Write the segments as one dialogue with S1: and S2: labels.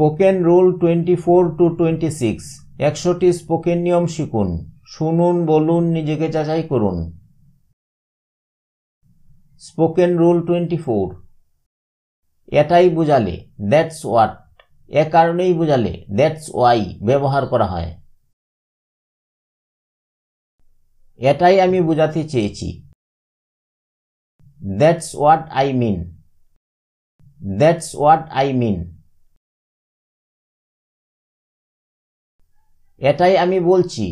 S1: Spoken rule twenty four to twenty six একশোটি spoken নিয়ম শিখুন শুনুন বলুন নিজেকে যাচাই করুন স্পোকেন রুল টোয়েন্টি ফোর এটাই বুঝালে দ্যাটস ওয়াট এ কারণেই বুঝালে দ্যাটস ওয়াই ব্যবহার করা হয়
S2: এটাই আমি বোঝাতে চেয়েছি that's what I mean that's what I mean এটাই আমি বলছি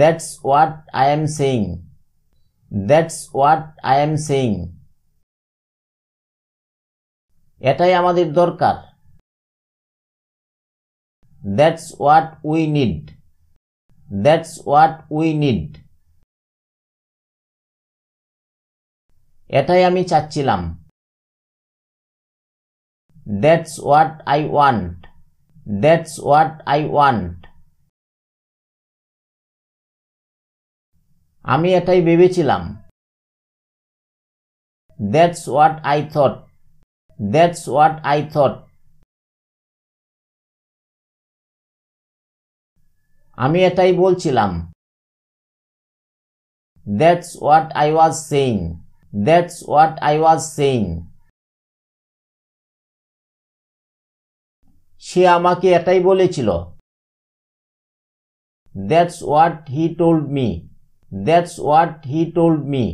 S2: that's what I am saying that's what I am saying এটাই আমাদের দরকার
S1: that's what we need that's what we need
S2: এটাই আমি চাচ্ছিলাম that's what I want That's what I want. আমি এটাই ভেবেছিলাম that's what I thought that's what I thought আমি এটাই বলছিলাম
S1: that's what I was saying that's what I was saying
S2: সে আমাকে এটাই বলেছিল that's what he told me that's what he told me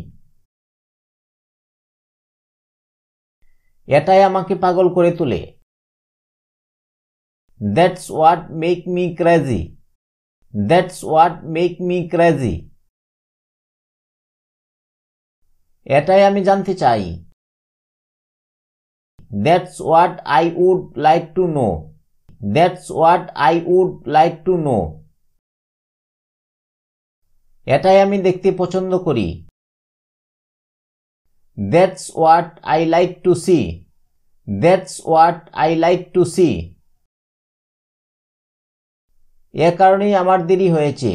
S2: এটাই আমাকে পাগল করে তোলে that's
S1: what make me crazy that's what make me crazy
S2: এটাই আমি জানতে চাই that's what I would like to know that's what
S1: I would like to know এটাই আমি দেখতে পছন্দ করি that's what I like to see that's what I like to see এ কারণেই আমার দেরি হয়েছে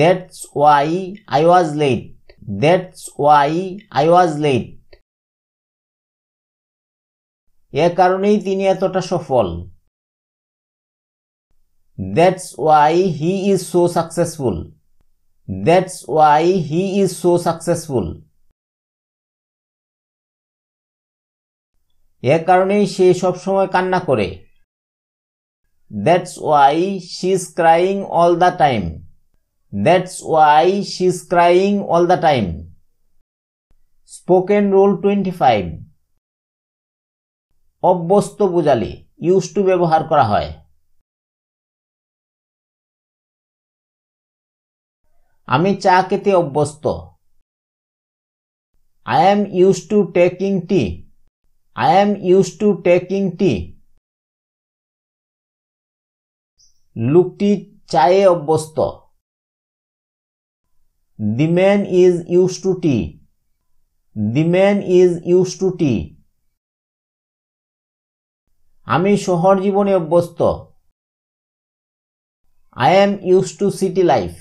S1: that's why I was late that's why I was late
S2: এ কারণেই তিনি এতটা সফল that's why he is so successful
S1: that's why he is so successful এ কারণেই সে সবসময় কান্না করে that's why she is crying all the time that's why she is crying all the time spoken role
S2: twenty five অভ্যস্ত বোঝালে use to ব্যবহার করা হয় আমি চা খেতে অভ্যস্ত I am use
S1: to taking tea I am use to taking tea লুকটি চায়ে অভ্যস্ত the man is use to tea the man is use to tea আমি শহর জীবনে
S2: অভ্যস্ত I am use to city life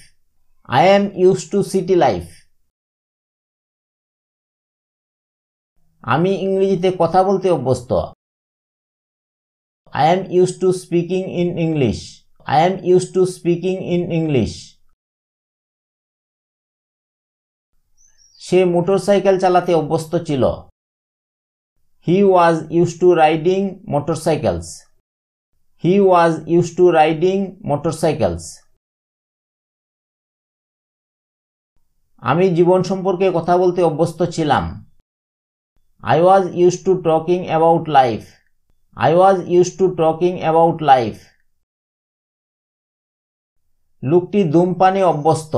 S2: I am use to city life আমি ইংরেজিতে কথা বলতে অভ্যস্ত I am
S1: use to speaking in English I am use to speaking in English সে সাইকেল চালাতে অভ্যস্ত ছিল He was used to riding motorcycles. He was used to riding motorcycles. আমি জীবন সম্পর্কে কথা বলতে অভ্যস্ত ছিলাম I was use to talking about life I was use to talking
S2: about life লোকটি ধূমপানে অভ্যস্ত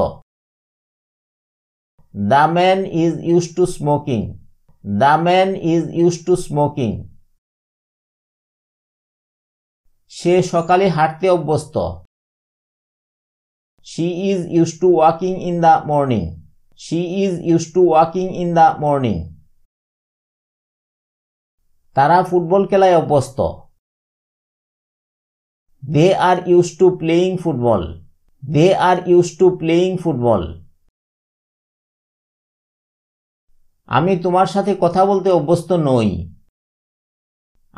S2: the man is use to smoking the man is use to smoking সে সকালে হাঁটতে অভ্যস্ত she is use to
S1: walking in the morning she is use to walking in the morning তারা football খেলায় অভ্যস্ত they are use to playing football they are use to playing football আমি তোমার সাথে কথা বলতে অভ্যস্ত নই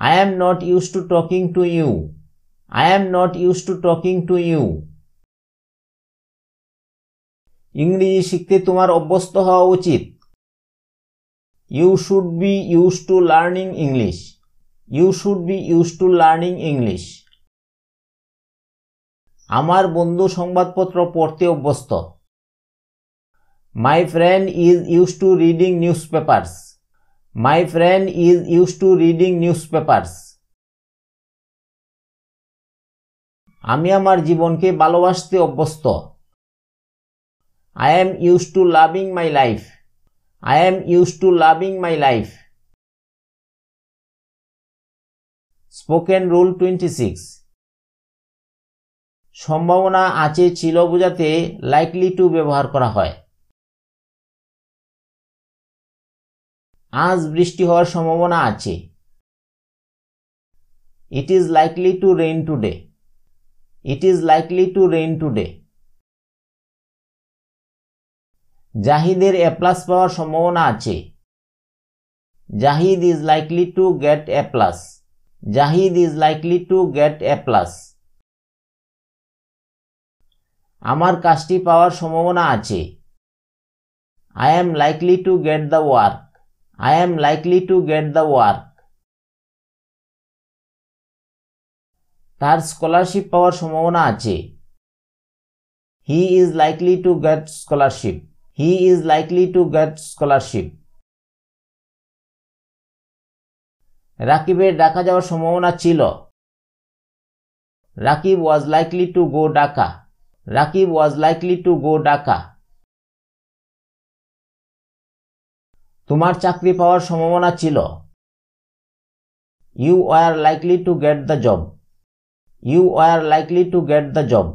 S1: I am not use to talking to you I am not use to talking to you ইংরেজি শিখতে তোমার অভ্যস্ত হওয়া উচিত you should be use to learning English you should be use to learning English আমার বন্ধু সংবাদপত্র পড়তে অভ্যস্ত My friend is used to reading newspapers. My friend is used to reading newspapers. আমি আমার জীবনকে ভালোবাসতে অভ্যস্ত I am use to loving my life I am use to loving my
S2: life spoken rule twenty six সম্ভাবনা আছে ছিল বোঝাতে likely to ব্যবহার করা হয় আজ বৃষ্টি হওয়ার সম্ভাবনা আছে it is likely to
S1: rain today it is likely to rain today জাহিদের এ প্লাস পাওয়ার সম্ভাবনা আছে Zahid is likely to get A plus Zahid is likely to get A plus আমার কাজটি পাওয়ার সম্ভাবনা আছে I am likely to get the work I am
S2: likely to get the work. তার স্কলারশিপ পাওয়ার সম্ভাবনা আছে he is likely
S1: to get scholarship he is likely to get scholarship রাকিবের ডাকা যাওয়ার সম্ভাবনা ছিল Rakib was likely to go Dhaka Rakib was likely to go
S2: Dhaka তোমার চাকরি পাওয়ার সম্ভাবনা ছিল you are likely to get the job
S1: you are likely to get the job